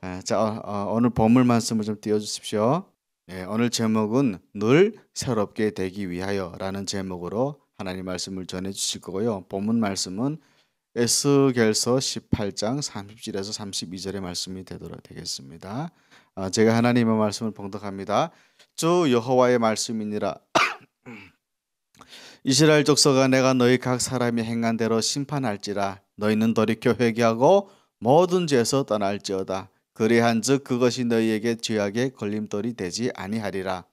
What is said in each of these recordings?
아, 자 어, 어 오늘 보물 말씀을 좀 띄워주십시오. 네, 오늘 제목은 늘 새롭게 되기 위하여라는 제목으로 하나님 말씀을 전해 주실 거고요. 본문 말씀은 에스겔서 18장 30절에서 32절의 말씀이 되도록 되겠습니다. 아, 제가 하나님의 말씀을 봉독합니다. 주 여호와의 말씀이니라. 이스라엘 족속아 내가 너희 각 사람이 행한 대로 심판할지라 너희는 돌이켜 회개하고 모든 죄에서 떠날지어다 그리한즉 그것이 너희에게 죄악의 걸림돌이 되지 아니하리라.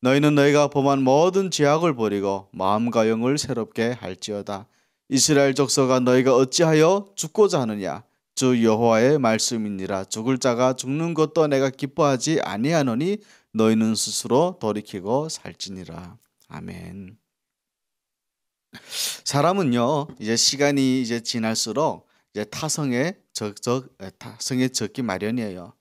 너희는 너희가 범한 모든 죄악을 버리고 마음과 영을 새롭게 할지어다. 이스라엘 족서가 너희가 어찌하여 죽고자 하느냐? 주 여호와의 말씀이니라. 죽을 자가 죽는 것도 내가 기뻐하지 아니하노니 너희는 스스로 돌이키고 살지니라. 아멘. 사람은요 이제 시간이 이제 지날수록 이제 타성에 적적 타성에 적기 마련이에요.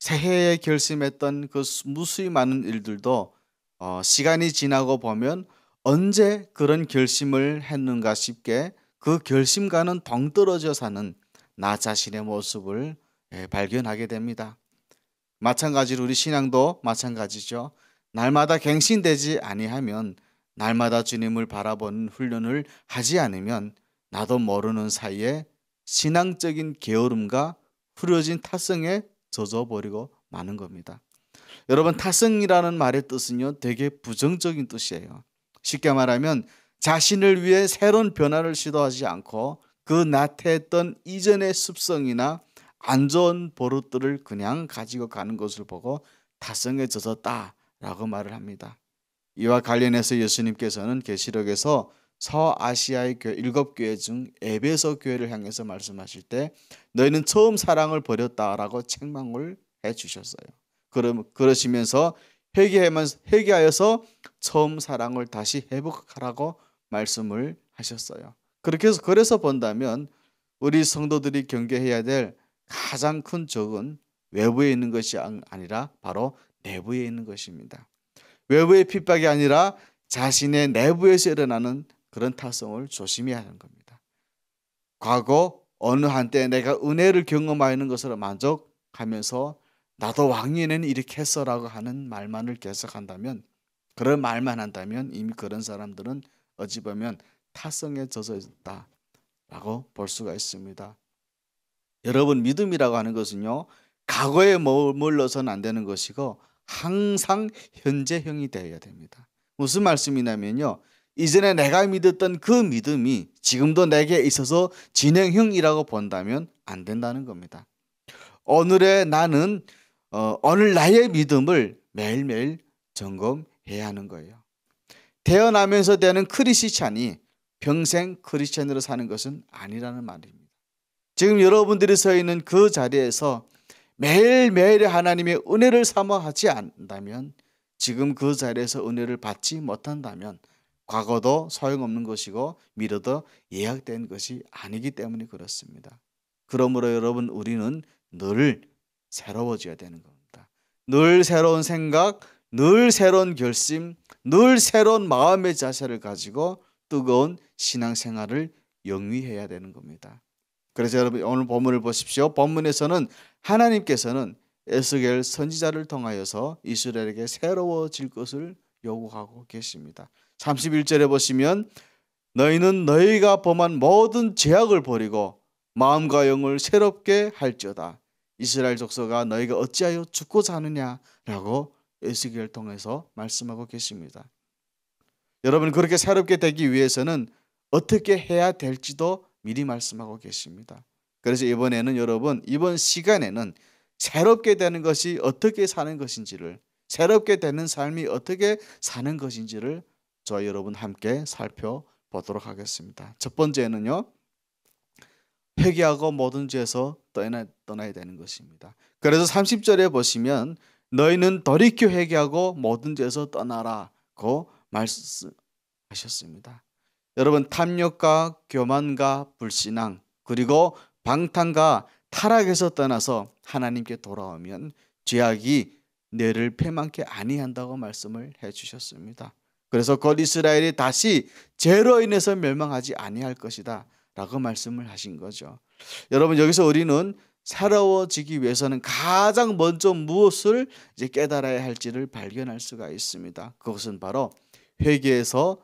새해에 결심했던 그 무수히 많은 일들도 어, 시간이 지나고 보면 언제 그런 결심을 했는가 싶게 그 결심과는 동떨어져 사는 나 자신의 모습을 예, 발견하게 됩니다. 마찬가지로 우리 신앙도 마찬가지죠. 날마다 갱신되지 아니하면 날마다 주님을 바라보는 훈련을 하지 않으면 나도 모르는 사이에 신앙적인 게으름과 흐려진 타성에 젖어버리고 마는 겁니다. 여러분 타성이라는 말의 뜻은요 되게 부정적인 뜻이에요. 쉽게 말하면 자신을 위해 새로운 변화를 시도하지 않고 그 나태했던 이전의 습성이나 안 좋은 버릇들을 그냥 가지고 가는 것을 보고 타성에 젖었다라고 말을 합니다. 이와 관련해서 예수님께서는 계시록에서 서아시아의 교회 그 일곱 교회 중 에베소 교회를 향해서 말씀하실 때 너희는 처음 사랑을 버렸다라고 책망을 해 주셨어요. 그럼 그러시면서 회개하면 회개하여서 처음 사랑을 다시 회복하라고 말씀을 하셨어요. 그렇게 해서 그래서 본다면 우리 성도들이 경계해야 될 가장 큰 적은 외부에 있는 것이 아니라 바로 내부에 있는 것입니다. 외부의 핍박이 아니라 자신의 내부에서 일어나는 그런 타성을 조심해야 하는 겁니다. 과거 어느 한때 내가 은혜를 경험하는 것으로 만족하면서 나도 왕년에는 이렇게 했어라고 하는 말만을 계속한다면 그런 말만 한다면 이미 그런 사람들은 어찌 보면 타성에 젖어 있다라고 볼 수가 있습니다. 여러분 믿음이라고 하는 것은요 과거에 머물러서안 되는 것이고 항상 현재형이 되어야 됩니다. 무슨 말씀이냐면요 이전에 내가 믿었던 그 믿음이 지금도 내게 있어서 진행형이라고 본다면 안 된다는 겁니다. 오늘의 나는 어, 오늘 나의 믿음을 매일매일 점검해야 하는 거예요. 태어나면서 되는 크리스찬이 평생 크리스찬으로 사는 것은 아니라는 말입니다. 지금 여러분들이 서 있는 그 자리에서 매일매일 하나님의 은혜를 삼아 하지 않는다면 지금 그 자리에서 은혜를 받지 못한다면 과거도 소용없는 것이고 미래도 예약된 것이 아니기 때문에 그렇습니다. 그러므로 여러분 우리는 늘 새로워져야 되는 겁니다. 늘 새로운 생각, 늘 새로운 결심, 늘 새로운 마음의 자세를 가지고 뜨거운 신앙생활을 영위해야 되는 겁니다. 그래서 여러분 오늘 본문을 보십시오. 본문에서는 하나님께서는 에스겔 선지자를 통하여서 이스라엘에게 새로워질 것을 요구하고 계십니다. 31절에 보시면 너희는 너희가 범한 모든 죄악을 버리고 마음과 영을 새롭게 할지어다. 이스라엘 족속아 너희가 어찌하여 죽고 사느냐라고 에스겔 통해서 말씀하고 계십니다. 여러분 그렇게 새롭게 되기 위해서는 어떻게 해야 될지도 미리 말씀하고 계십니다. 그래서 이번에는 여러분 이번 시간에는 새롭게 되는 것이 어떻게 사는 것인지를 새롭게 되는 삶이 어떻게 사는 것인지를 저희 여러분 함께 살펴보도록 하겠습니다. 첫 번째는요. 회개하고 모든 죄에서 떠나, 떠나야 되는 것입니다. 그래서 30절에 보시면 너희는 돌이켜 회개하고 모든 죄에서 떠나라고 말씀하셨습니다. 여러분 탐욕과 교만과 불신앙 그리고 방탕과 타락에서 떠나서 하나님께 돌아오면 죄악이 뇌를 패망케 아니한다고 말씀을 해주셨습니다. 그래서 곧 이스라엘이 다시 죄로 인해서 멸망하지 아니할 것이다 라고 말씀을 하신 거죠. 여러분 여기서 우리는 새로워지기 위해서는 가장 먼저 무엇을 이제 깨달아야 할지를 발견할 수가 있습니다. 그것은 바로 회개에서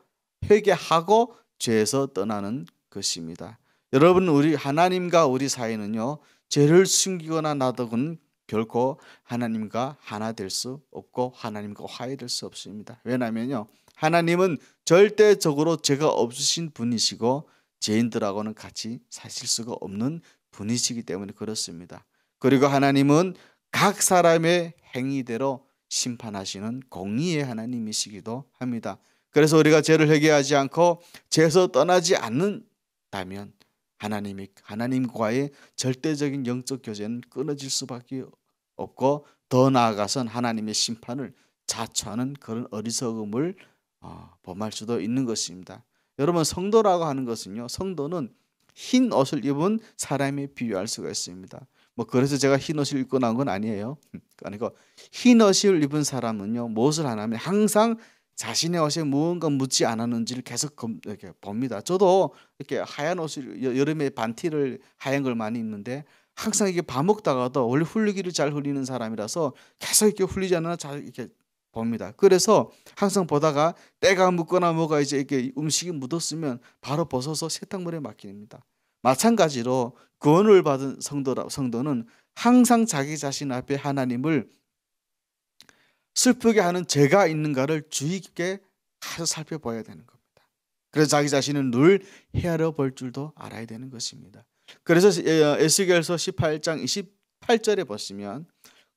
회개하고 죄에서 떠나는 것입니다. 여러분 우리 하나님과 우리 사이는요. 죄를 숨기거나 나더군 결코 하나님과 하나 될 수 없고 하나님과 화해될 수 없습니다. 왜냐면요. 하나님은 절대적으로 죄가 없으신 분이시고 죄인들하고는 같이 사실 수가 없는 분이시기 때문에 그렇습니다. 그리고 하나님은 각 사람의 행위대로 심판하시는 공의의 하나님이시기도 합니다. 그래서 우리가 죄를 회개하지 않고 죄에서 떠나지 않는다면 하나님이 하나님과의 절대적인 영적 교제는 끊어질 수밖에 없고 더 나아가선 하나님의 심판을 자초하는 그런 어리석음을 어, 범할 수도 있는 것입니다. 여러분 성도라고 하는 것은요. 성도는 흰 옷을 입은 사람에 비유할 수가 있습니다. 뭐 그래서 제가 흰 옷을 입고 나온 건 아니에요. 그러니까 흰 옷을 입은 사람은요. 무엇을 안하면 항상 자신의 옷에 무언가 묻지 않았는지를 계속 검, 이렇게 봅니다. 저도 이렇게 하얀 옷을 여름에 반티를 하얀 걸 많이 입는데 항상 이게 밥 먹다가도 원래 훌리기를 잘 흘리는 사람이라서 계속 이렇게 흘리지 않아 이렇게 봅니다. 그래서 항상 보다가 때가 묻거나 뭐가 이제 이렇게 음식이 묻었으면 바로 벗어서 세탁물에 맡깁니다. 마찬가지로 구원을 받은 성도라, 성도는 항상 자기 자신 앞에 하나님을 슬프게 하는 죄가 있는가를 주의 깊게 가서 살펴봐야 되는 겁니다. 그래서 자기 자신은 늘 헤아려 볼 줄도 알아야 되는 것입니다. 그래서 어, 에스겔서 18장 28절에 보시면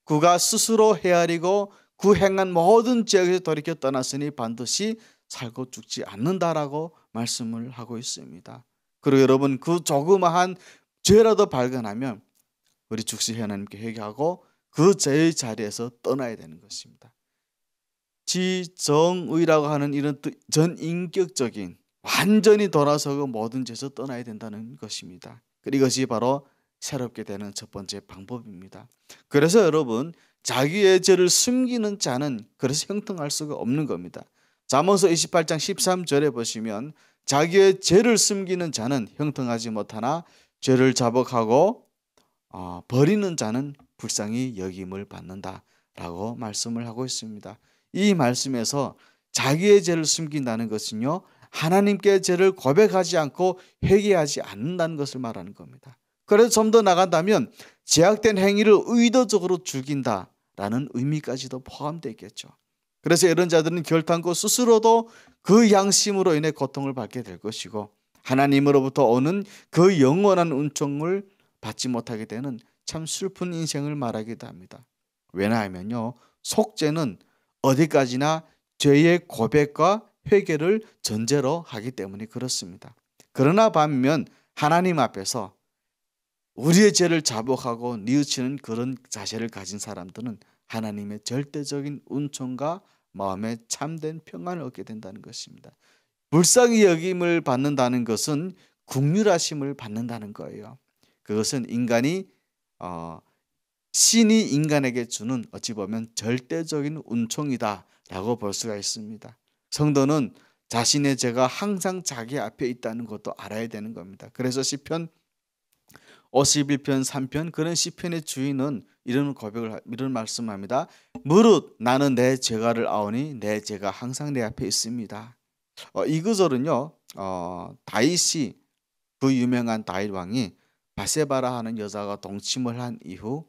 그가 스스로 헤아리고 그 행한 모든 지역에서 돌이켜 떠났으니 반드시 살고 죽지 않는다라고 말씀을 하고 있습니다. 그리고 여러분 그 조그마한 죄라도 발견하면 우리 즉시 하나님께 회개하고 그 죄의 자리에서 떠나야 되는 것입니다. 지정의라고 하는 이런 전인격적인 완전히 돌아서고 모든 죄에서 떠나야 된다는 것입니다. 이것이 바로 새롭게 되는 첫 번째 방법입니다. 그래서 여러분 자기의 죄를 숨기는 자는 그래서 형통할 수가 없는 겁니다. 잠언서 28장 13절에 보시면 자기의 죄를 숨기는 자는 형통하지 못하나 죄를 자복하고 어, 버리는 자는 불쌍히 여김을 받는다라고 말씀을 하고 있습니다. 이 말씀에서 자기의 죄를 숨긴다는 것은요 하나님께 죄를 고백하지 않고 회개하지 않는다는 것을 말하는 겁니다. 그래서 좀 더 나간다면 제약된 행위를 의도적으로 죽인다. 라는 의미까지도 포함되어 있겠죠. 그래서 이런 자들은 결탄코 스스로도 그 양심으로 인해 고통을 받게 될 것이고 하나님으로부터 오는 그 영원한 은총을 받지 못하게 되는 참 슬픈 인생을 말하기도 합니다. 왜냐하면요. 속죄는 어디까지나 죄의 고백과 회개를 전제로 하기 때문에 그렇습니다. 그러나 반면 하나님 앞에서 우리의 죄를 자복하고 뉘우치는 그런 자세를 가진 사람들은 하나님의 절대적인 운총과 마음의 참된 평안을 얻게 된다는 것입니다. 불쌍히 여김을 받는다는 것은 국률하심을 받는다는 거예요. 그것은 인간이 어, 신이 인간에게 주는 어찌 보면 절대적인 운총이다라고 볼 수가 있습니다. 성도는 자신의 죄가 항상 자기 앞에 있다는 것도 알아야 되는 겁니다. 그래서 시편 51편 3편 그런 시편의 주인은 이런 고백을 이런 말씀합니다. 무릇 나는 내 죄가를 아오니 내 죄가 항상 내 앞에 있습니다. 어, 이 구절은요. 어, 다윗이 그 유명한 다윗 왕이 바세바라 하는 여자가 동침을 한 이후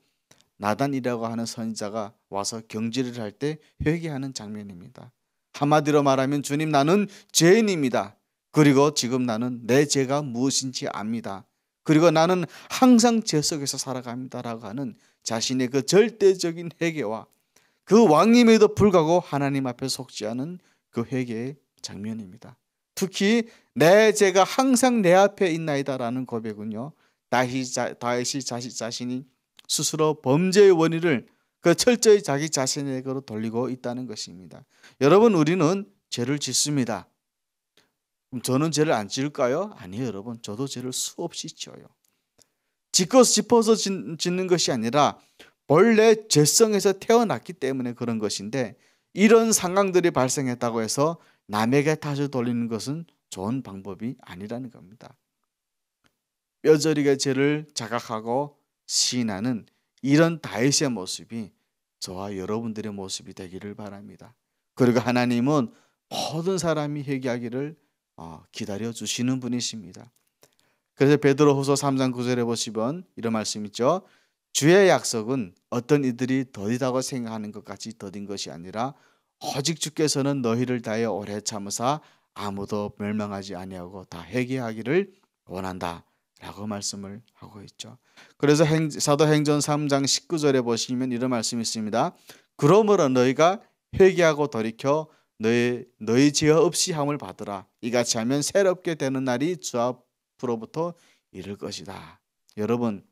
나단이라고 하는 선지자가 와서 경질을 할때 회개하는 장면입니다. 한마디로 말하면 주님 나는 죄인입니다. 그리고 지금 나는 내 죄가 무엇인지 압니다. 그리고 나는 항상 죄 속에서 살아갑니다라고 하는 자신의 그 절대적인 회개와 그 왕임에도 불구하고 하나님 앞에 속지 않은 그 회개의 장면입니다. 특히 내 죄가 항상 내 앞에 있나이다라는 고백은요. 다시 자, 자신이 스스로 범죄의 원인을 그 철저히 자기 자신에게로 돌리고 있다는 것입니다. 여러분 우리는 죄를 짓습니다. 저는 죄를 안 지을까요? 아니요 여러분. 저도 죄를 수없이 지어요. 짓고 싶어서 짓는 것이 아니라 원래 죄성에서 태어났기 때문에 그런 것인데 이런 상황들이 발생했다고 해서 남에게 탓을 돌리는 것은 좋은 방법이 아니라는 겁니다. 뼈저리게 죄를 자각하고 시인하는 이런 다윗의 모습이 저와 여러분들의 모습이 되기를 바랍니다. 그리고 하나님은 모든 사람이 회개하기를 아, 기다려 주시는 분이십니다. 그래서 베드로후서 3장 9절에 보시면 이런 말씀 있죠. 주의 약속은 어떤 이들이 더디다고 생각하는 것까지 더딘 것이 아니라 오직 주께서는 너희를 다해 오래 참으사 아무도 멸망하지 아니하고 다 회개하기를 원한다. 라고 말씀을 하고 있죠. 그래서 행, 사도행전 3장 19절에 보시면 이런 말씀이 있습니다. 그러므로 너희가 회개하고 돌이켜 너의 너희 죄 없이 함을 받으라. 이같이 하면 새롭게 되는 날이 주 앞으로부터 이를 것이다. 여러분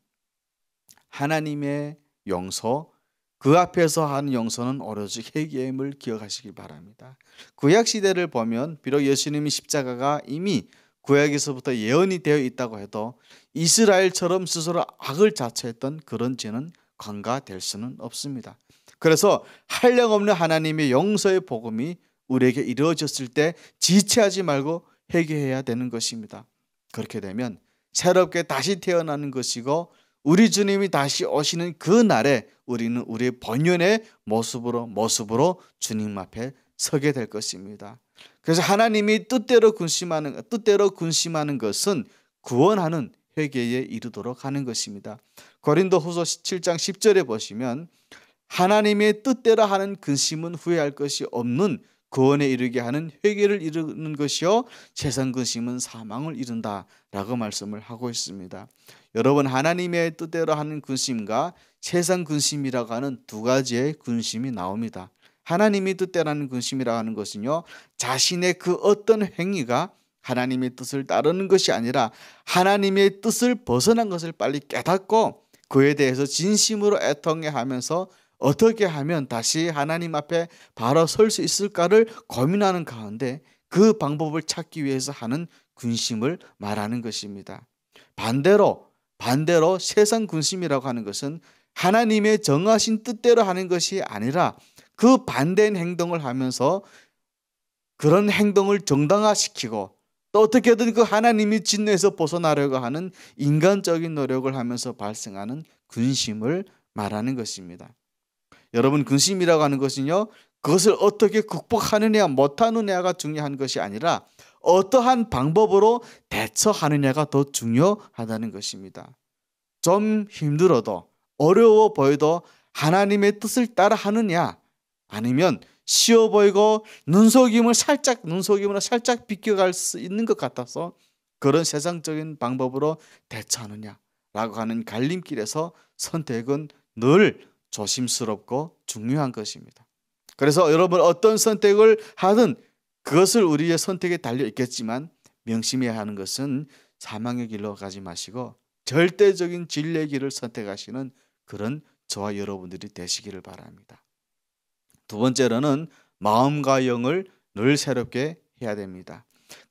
하나님의 용서 그 앞에서 하는 용서는 오로지 회개임을 기억하시기 바랍니다. 구약 시대를 보면 비록 예수님이 십자가가 이미 구약에서부터 예언이 되어 있다고 해도 이스라엘처럼 스스로 악을 자처했던 그런 죄는 관가될 수는 없습니다. 그래서 한량없는 하나님의 용서의 복음이 우리에게 이루어졌을 때 지체하지 말고 회개해야 되는 것입니다. 그렇게 되면 새롭게 다시 태어나는 것이고 우리 주님이 다시 오시는 그 날에 우리는 우리의 본연의 모습으로 모습으로 주님 앞에 서게 될 것입니다. 그래서 하나님이 뜻대로 군심하는 뜻대로 군심하는 것은 구원하는 회개에 이르도록 하는 것입니다. 고린도후서 7장 10절에 보시면 하나님의 뜻대로 하는 근심은 후회할 것이 없는 구원에 이르게 하는 회개를 이루는 것이요 세상 근심은 사망을 이룬다라고 말씀을 하고 있습니다. 여러분 하나님의 뜻대로 하는 근심과 세상 근심이라고 하는 두 가지의 근심이 나옵니다. 하나님이 뜻대라는 근심이라고 하는 것은요 자신의 그 어떤 행위가 하나님의 뜻을 따르는 것이 아니라 하나님의 뜻을 벗어난 것을 빨리 깨닫고 그에 대해서 진심으로 애통해 하면서 어떻게 하면 다시 하나님 앞에 바로 설 수 있을까를 고민하는 가운데 그 방법을 찾기 위해서 하는 군심을 말하는 것입니다. 반대로 반대로 세상 군심이라고 하는 것은 하나님의 정하신 뜻대로 하는 것이 아니라 그 반대인 행동을 하면서 그런 행동을 정당화시키고 또 어떻게든 그 하나님이 진노에서 벗어나려고 하는 인간적인 노력을 하면서 발생하는 군심을 말하는 것입니다. 여러분 근심이라고 하는 것은요. 그것을 어떻게 극복하느냐 못하느냐가 중요한 것이 아니라 어떠한 방법으로 대처하느냐가 더 중요하다는 것입니다. 좀 힘들어도 어려워 보여도 하나님의 뜻을 따라 하느냐 아니면 쉬워 보이고 눈속임을 살짝 눈속임으로 살짝 비껴갈 수 있는 것 같아서 그런 세상적인 방법으로 대처하느냐라고 하는 갈림길에서 선택은 늘 조심스럽고 중요한 것입니다. 그래서 여러분 어떤 선택을 하든 그것을 우리의 선택에 달려 있겠지만 명심해야 하는 것은 사망의 길로 가지 마시고 절대적인 진리의 길을 선택하시는 그런 저와 여러분들이 되시기를 바랍니다. 두 번째로는 마음과 영을 늘 새롭게 해야 됩니다.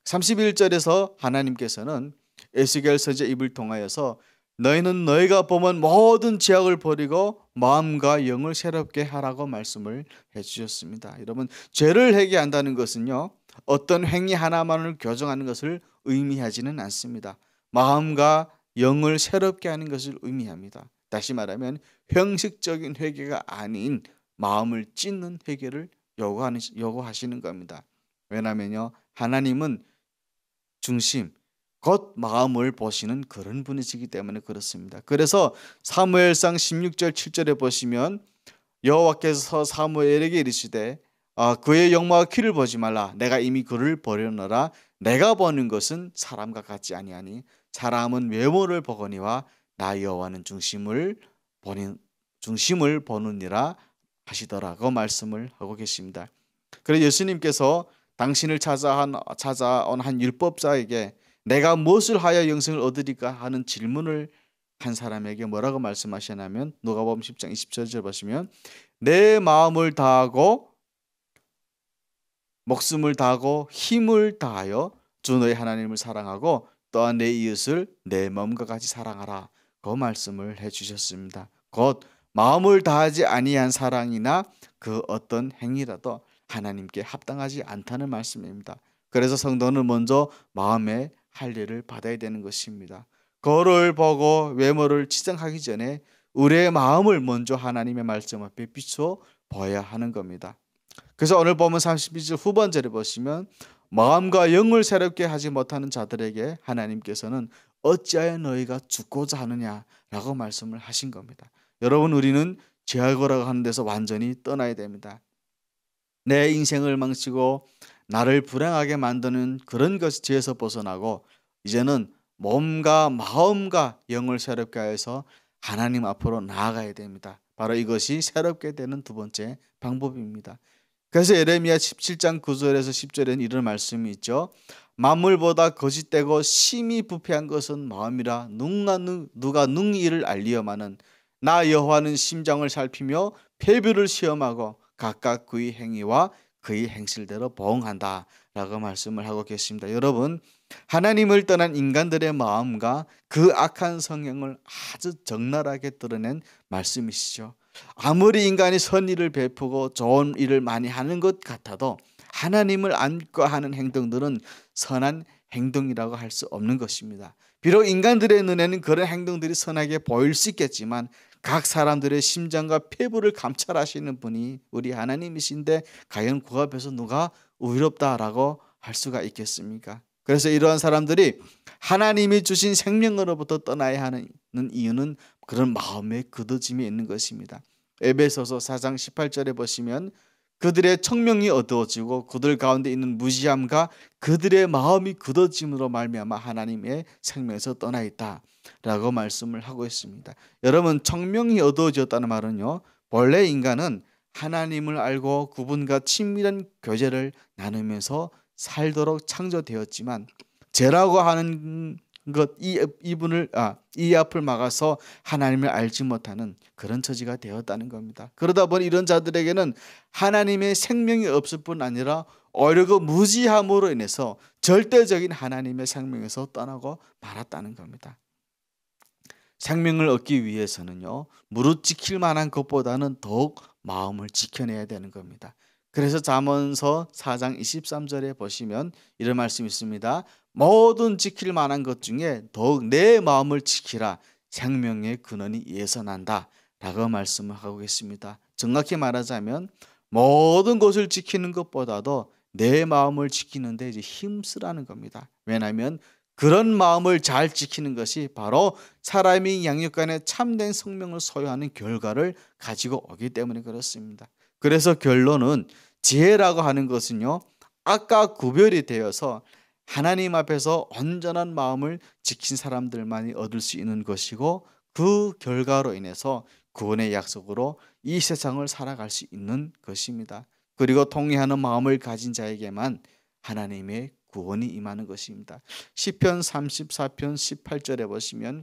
31절에서 하나님께서는 에스겔 선제 입을 통하여서 너희는 너희가 보면 모든 죄악을 버리고 마음과 영을 새롭게 하라고 말씀을 해주셨습니다. 여러분 죄를 회개한다는 것은요 어떤 행위 하나만을 교정하는 것을 의미하지는 않습니다. 마음과 영을 새롭게 하는 것을 의미합니다. 다시 말하면 형식적인 회개가 아닌 마음을 찢는 회개를 요구하는 요구하시는 겁니다. 왜냐면요 하나님은 중심 겉 마음을 보시는 그런 분이시기 때문에 그렇습니다. 그래서 사무엘상 16절 7절에 보시면 여호와께서 사무엘에게 이르시되 아, 그의 영마와 키를 보지 말라 내가 이미 그를 버려너라 내가 보는 것은 사람과 같지 아니하니 사람은 외모를 보거니와 나 여호와는 중심을 보는 중심을 보느니라 하시더라고 말씀을 하고 계십니다. 그래서 예수님께서 당신을 찾아온 한 율법사에게 내가 무엇을 하여 영생을 얻으리까 하는 질문을 한 사람에게 뭐라고 말씀하시냐면 누가복음 10장 20절을 보시면 내 마음을 다하고 목숨을 다하고 힘을 다하여 주 너의 하나님을 사랑하고 또한 내 이웃을 내 마음과 같이 사랑하라 그 말씀을 해주셨습니다. 곧 마음을 다하지 아니한 사랑이나 그 어떤 행위라도 하나님께 합당하지 않다는 말씀입니다. 그래서 성도는 먼저 마음의 할 일을 받아야 되는 것입니다. 거를 보고 외모를 지정하기 전에 우리의 마음을 먼저 하나님의 말씀 앞에 비춰 보야 하는 겁니다. 그래서 오늘 보면 32절 후반절에 보시면 마음과 영을 새롭게 하지 못하는 자들에게 하나님께서는 어찌하여 너희가 죽고자 하느냐라고 말씀을 하신 겁니다. 여러분 우리는 죄악이라고 하는 데서 완전히 떠나야 됩니다. 내 인생을 망치고 나를 불행하게 만드는 그런 것에서 이 벗어나고 이제는 몸과 마음과 영을 새롭게 하여서 하나님 앞으로 나아가야 됩니다. 바로 이것이 새롭게 되는 두 번째 방법입니다. 그래서 예레미야 17장 9절에서 10절에는 이런 말씀이 있죠. 만물보다 거짓되고 심히 부패한 것은 마음이라 누가, 누가 능 이를 알리여마는 나 여호와는 심장을 살피며 폐부를 시험하고 각각 그의 행위와 그의 행실대로 보응한다라고 말씀을 하고 계십니다. 여러분 하나님을 떠난 인간들의 마음과 그 악한 성향을 아주 적나라하게 드러낸 말씀이시죠. 아무리 인간이 선의를 베푸고 좋은 일을 많이 하는 것 같아도 하나님을 안과하는 행동들은 선한 행동이라고 할 수 없는 것입니다. 비록 인간들의 눈에는 그런 행동들이 선하게 보일 수 있겠지만 각 사람들의 심장과 폐부를 감찰하시는 분이 우리 하나님이신데 과연 그 앞에서 누가 의롭다라고 할 수가 있겠습니까? 그래서 이러한 사람들이 하나님이 주신 생명으로부터 떠나야 하는 이유는 그런 마음의 거어짐이 있는 것입니다. 에베소서 4장 18절에 보시면 그들의 청명이 어두워지고 그들 가운데 있는 무지함과 그들의 마음이 굳어짐으로 말미암아 하나님의 생명에서 떠나 있다라고 말씀을 하고 있습니다. 여러분 청명이 어두워졌다는 말은요. 원래 인간은 하나님을 알고 그분과 친밀한 교제를 나누면서 살도록 창조되었지만 죄라고 하는 것, 이, 이분을, 아, 이 앞을 막아서 하나님을 알지 못하는 그런 처지가 되었다는 겁니다. 그러다 보니 이런 자들에게는 하나님의 생명이 없을 뿐 아니라 오려그 무지함으로 인해서 절대적인 하나님의 생명에서 떠나고 말았다는 겁니다. 생명을 얻기 위해서는요, 무릇 지킬 만한 것보다는 더욱 마음을 지켜내야 되는 겁니다. 그래서 잠언서 4장 23절에 보시면 이런 말씀 있습니다. 모든 지킬 만한 것 중에 더욱 내 마음을 지키라 생명의 근원이 예선한다 라고 말씀을 하고 계십니다. 정확히 말하자면 모든 것을 지키는 것보다도 내 마음을 지키는데 이제 힘쓰라는 겁니다. 왜냐하면 그런 마음을 잘 지키는 것이 바로 사람이 양육간에 참된 성명을 소유하는 결과를 가지고 오기 때문에 그렇습니다. 그래서 결론은 지혜라고 하는 것은요. 아까 구별이 되어서 하나님 앞에서 온전한 마음을 지킨 사람들만이 얻을 수 있는 것이고 그 결과로 인해서 구원의 약속으로 이 세상을 살아갈 수 있는 것입니다. 그리고 통회하는 마음을 가진 자에게만 하나님의 구원이 임하는 것입니다. 시편 34편 18절에 보시면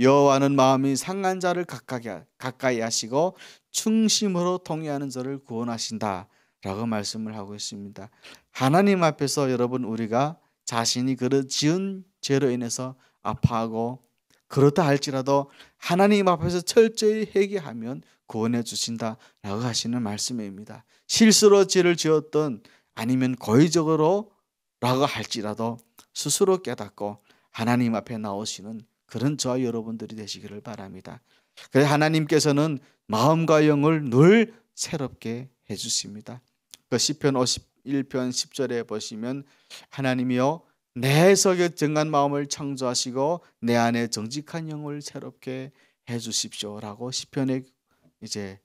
여호와는 마음이 상한 자를 가까이 하시고 충심으로 통회하는 자를 구원하신다라고 말씀을 하고 있습니다. 하나님 앞에서 여러분 우리가 자신이 그를 지은 죄로 인해서 아파하고 그렇다 할지라도 하나님 앞에서 철저히 회개하면 구원해 주신다라고 하시는 말씀입니다. 실수로 죄를 지었던 아니면 고의적으로라고 할지라도 스스로 깨닫고 하나님 앞에 나오시는 그런 저와 여러분들이 되시기를 바랍니다. 그래 하나님께서는 마음과 영을 늘 새롭게 해 주십니다. 그 시편 50 1편 10절에 보시면 하나님이여 내속에 정한 마음을 창조하시고 내 안에 정직한 영을 새롭게 해 주십시오라고 시편의 이제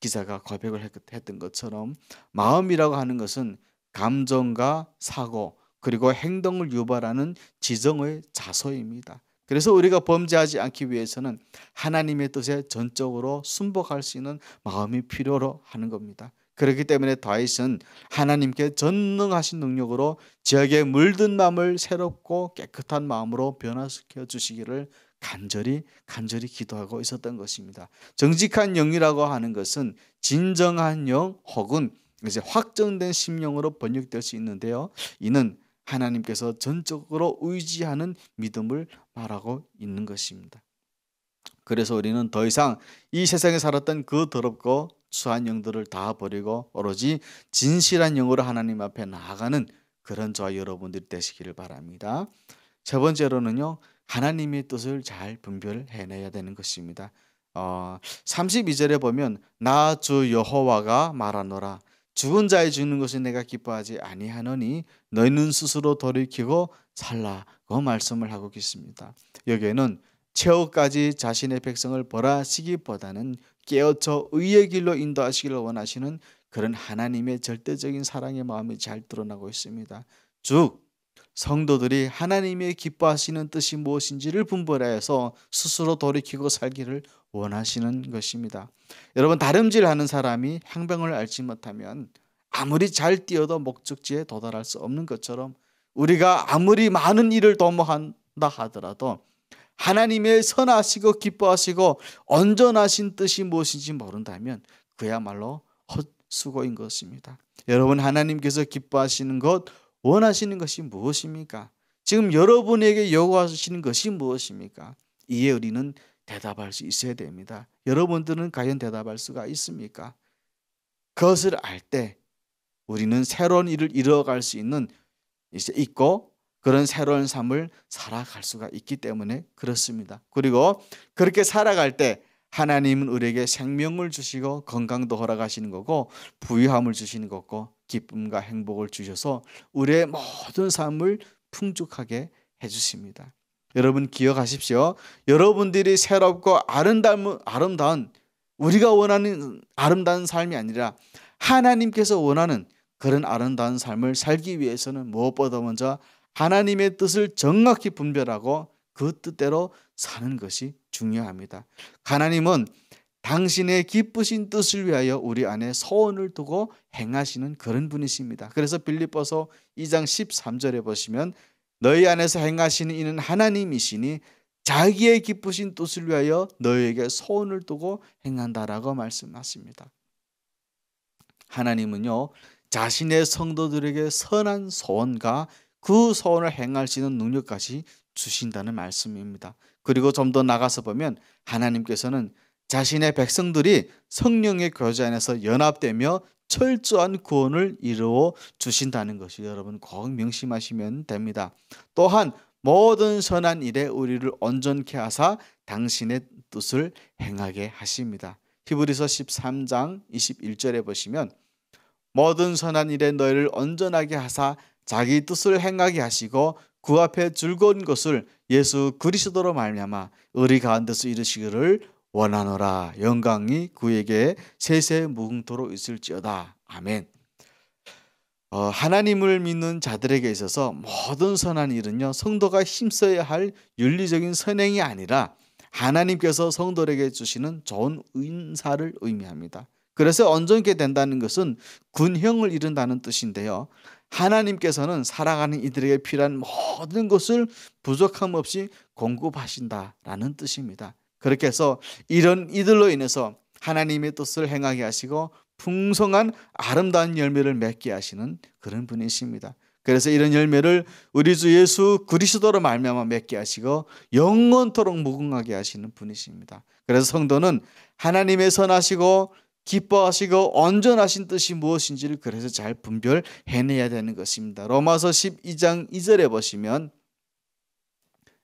기자가 고백을 했던 것처럼 마음이라고 하는 것은 감정과 사고 그리고 행동을 유발하는 지정의 자소입니다. 그래서 우리가 범죄하지 않기 위해서는 하나님의 뜻에 전적으로 순복할 수 있는 마음이 필요로 하는 겁니다. 그렇기 때문에 다윗은 하나님께 전능하신 능력으로 지역의 물든 마음을 새롭고 깨끗한 마음으로 변화시켜 주시기를 간절히 간절히 기도하고 있었던 것입니다. 정직한 영이라고 하는 것은 진정한 영 혹은 이제 확정된 심령으로 번역될 수 있는데요. 이는 하나님께서 전적으로 의지하는 믿음을 말하고 있는 것입니다. 그래서 우리는 더 이상 이 세상에 살았던 그 더럽고 추한 영들을 다 버리고 오로지 진실한 영으로 하나님 앞에 나아가는 그런 저와 여러분들 되시기를 바랍니다. 세 번째로는요. 하나님의 뜻을 잘 분별해내야 되는 것입니다. 어, 32절에 보면 나 주 여호와가 말하노라 죽은 자의 죽는 것이 내가 기뻐하지 아니하노니 너희는 스스로 돌이키고 살라고 말씀을 하고 계십니다. 여기에는 최후까지 자신의 백성을 벌하시기보다는 깨어쳐 의의 길로 인도하시기를 원하시는 그런 하나님의 절대적인 사랑의 마음이 잘 드러나고 있습니다. 즉 성도들이 하나님의 기뻐하시는 뜻이 무엇인지를 분별해서 스스로 돌이키고 살기를 원하시는 것입니다. 여러분 다름질하는 사람이 향방을 알지 못하면 아무리 잘 뛰어도 목적지에 도달할 수 없는 것처럼 우리가 아무리 많은 일을 도모한다 하더라도 하나님의 선하시고 기뻐하시고 언전하신 뜻이 무엇인지 모른다면 그야말로 헛수고인 것입니다. 여러분 하나님께서 기뻐하시는 것 원하시는 것이 무엇입니까? 지금 여러분에게 요구하시는 것이 무엇입니까? 이에 우리는 대답할 수 있어야 됩니다. 여러분들은 과연 대답할 수가 있습니까? 그것을 알 때 우리는 새로운 일을 이뤄갈 수 있는 이제 있고 그런 새로운 삶을 살아갈 수가 있기 때문에 그렇습니다. 그리고 그렇게 살아갈 때 하나님은 우리에게 생명을 주시고 건강도 허락하시는 거고 부유함을 주시는 거고 기쁨과 행복을 주셔서 우리의 모든 삶을 풍족하게 해주십니다. 여러분 기억하십시오. 여러분들이 새롭고 아름다운, 아름다운 우리가 원하는 아름다운 삶이 아니라 하나님께서 원하는 그런 아름다운 삶을 살기 위해서는 무엇보다 먼저 하나님의 뜻을 정확히 분별하고 그 뜻대로 사는 것이 중요합니다. 하나님은 당신의 기쁘신 뜻을 위하여 우리 안에 소원을 두고 행하시는 그런 분이십니다. 그래서 빌립보서 2장 13절에 보시면 너희 안에서 행하시는 이는 하나님이시니 자기의 기쁘신 뜻을 위하여 너희에게 소원을 두고 행한다라고 말씀하십니다. 하나님은요 자신의 성도들에게 선한 소원과 그 소원을 행할 수 있는 능력까지 주신다는 말씀입니다. 그리고 좀 더 나가서 보면 하나님께서는 자신의 백성들이 성령의 교제 안에서 연합되며 철저한 구원을 이루어 주신다는 것이 여러분 꼭 명심하시면 됩니다. 또한 모든 선한 일에 우리를 온전케 하사 당신의 뜻을 행하게 하십니다. 히브리서 13장 21절에 보시면 모든 선한 일에 너희를 온전하게 하사 자기 뜻을 행하게 하시고 그 앞에 즐거운 것을 예수 그리스도로 말미암아 의리 가운데서 이르시기를 원하노라 영광이 그에게 세세 무궁토로 있을지어다 아멘. 어, 하나님을 믿는 자들에게 있어서 모든 선한 일은요 성도가 힘써야 할 윤리적인 선행이 아니라 하나님께서 성도에게 주시는 좋은 인사를 의미합니다. 그래서 얹게 된다는 것은 군형을 이룬다는 뜻인데요. 하나님께서는 사랑하는 이들에게 필요한 모든 것을 부족함 없이 공급하신다라는 뜻입니다. 그렇게 해서 이런 이들로 인해서 하나님의 뜻을 행하게 하시고 풍성한 아름다운 열매를 맺게 하시는 그런 분이십니다. 그래서 이런 열매를 우리 주 예수 그리스도로 말미암아 맺게 하시고 영원토록 무궁하게 하시는 분이십니다. 그래서 성도는 하나님의 선하시고 기뻐하시고 온전하신 뜻이 무엇인지를 그래서 잘 분별해내야 되는 것입니다. 로마서 12장 2절에 보시면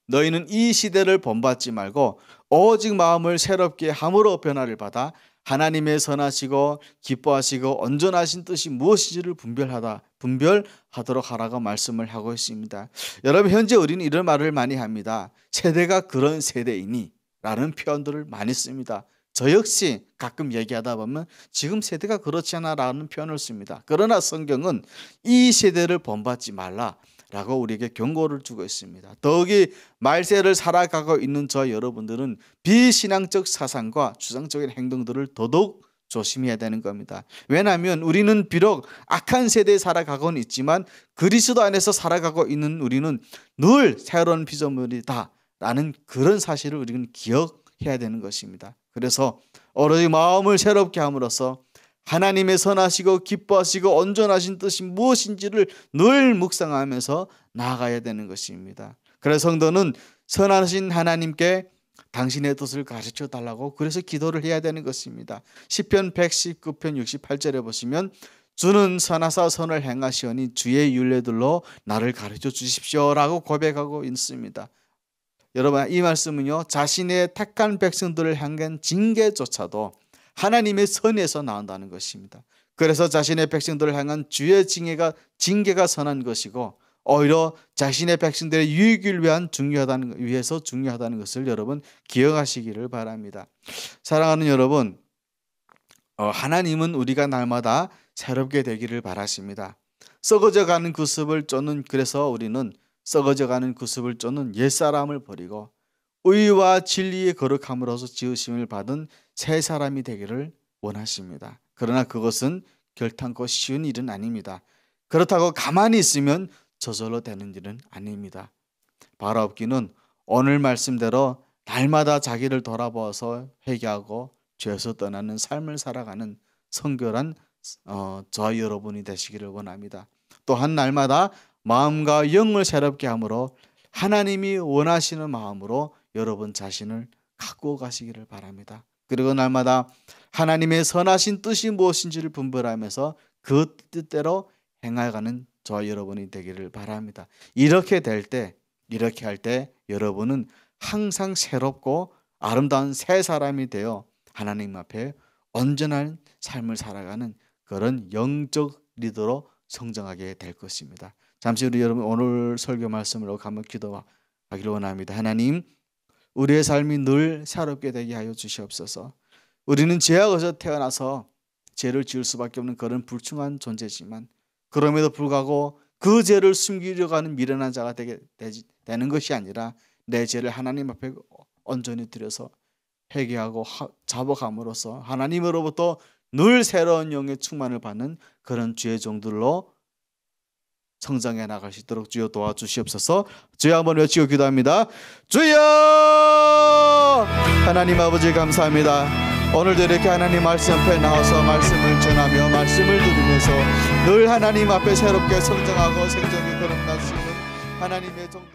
너희는 이 시대를 본받지 말고 오직 마음을 새롭게 함으로 변화를 받아 하나님의 선하시고 기뻐하시고 온전하신 뜻이 무엇인지를 분별하다 분별하도록 하라고 말씀을 하고 있습니다. 여러분 현재 우리는 이런 말을 많이 합니다. 세대가 그런 세대이니라는 표현들을 많이 씁니다. 저 역시 가끔 얘기하다 보면 지금 세대가 그렇지 않아라는 표현을 씁니다. 그러나 성경은 이 세대를 본받지 말라라고 우리에게 경고를 주고 있습니다. 더욱이 말세를 살아가고 있는 저 여러분들은 비신앙적 사상과 주장적인 행동들을 더더욱 조심해야 되는 겁니다. 왜냐하면 우리는 비록 악한 세대에 살아가곤 있지만 그리스도 안에서 살아가고 있는 우리는 늘 새로운 피조물이다라는 그런 사실을 우리는 기억해야 되는 것입니다. 그래서 어른의 마음을 새롭게 함으로써 하나님의 선하시고 기뻐하시고 온전하신 뜻이 무엇인지를 늘 묵상하면서 나아가야 되는 것입니다. 그래서 성도는 선하신 하나님께 당신의 뜻을 가르쳐 달라고 그래서 기도를 해야 되는 것입니다. 시편 119편 68절에 보시면 주는 선하사 선을 행하시오니 주의 윤례들로 나를 가르쳐 주십시오라고 고백하고 있습니다. 여러분 이 말씀은요 자신의 택한 백성들을 향한 징계조차도 하나님의 선에서 나온다는 것입니다. 그래서 자신의 백성들을 향한 주의 징계가 징계가 선한 것이고 오히려 자신의 백성들의 유익을 위한 중요하다는 위해서 중요하다는 것을 여러분 기억하시기를 바랍니다. 사랑하는 여러분, 어, 하나님은 우리가 날마다 새롭게 되기를 바라십니다. 썩어져 가는 그 습을 쫓는 그래서 우리는 썩어져가는 구습을 그 쫓는 옛사람을 버리고 의와 진리의 거룩함으로서 지으심을 받은 새 사람이 되기를 원하십니다. 그러나 그것은 결탄코 쉬운 일은 아닙니다. 그렇다고 가만히 있으면 저절로 되는 일은 아닙니다. 바라옵기는 오늘 말씀대로 날마다 자기를 돌아보아서 회개하고 죄에서 떠나는 삶을 살아가는 성결한 어, 저 여러분이 되시기를 원합니다. 또한 날마다 마음과 영을 새롭게 함으로 하나님이 원하시는 마음으로 여러분 자신을 갖고 가시기를 바랍니다. 그리고 날마다 하나님의 선하신 뜻이 무엇인지를 분별하면서 그 뜻대로 행해가는 저와 여러분이 되기를 바랍니다. 이렇게 될 때, 이렇게 할 때 여러분은 항상 새롭고 아름다운 새 사람이 되어 하나님 앞에 온전한 삶을 살아가는 그런 영적 리더로 성장하게 될 것입니다. 잠시 우리 여러분 오늘 설교 말씀으로 한번 기도하기를 원합니다. 하나님, 우리의 삶이 늘 새롭게 되게 하여 주시옵소서. 우리는 죄악에서 태어나서 죄를 지을 수밖에 없는 그런 불충한 존재지만 그럼에도 불구하고 그 죄를 숨기려고 하는 미련한 자가 되게, 되, 는 것이 아니라 내 죄를 하나님 앞에 온전히 들여서 회개하고 자복함으로써 하나님으로부터 늘 새로운 영의 충만을 받는 그런 죄의 종들로 성장해 나갈 수 있도록 주여 도와주시옵소서. 주여 한번 외치고 기도합니다. 주여! 하나님 아버지 감사합니다. 오늘도 이렇게 하나님 말씀 앞에 나와서 말씀을 전하며 말씀을 들으면서 늘 하나님 앞에 새롭게 성장하고 생존이 거듭날 수 있는 하나님의 종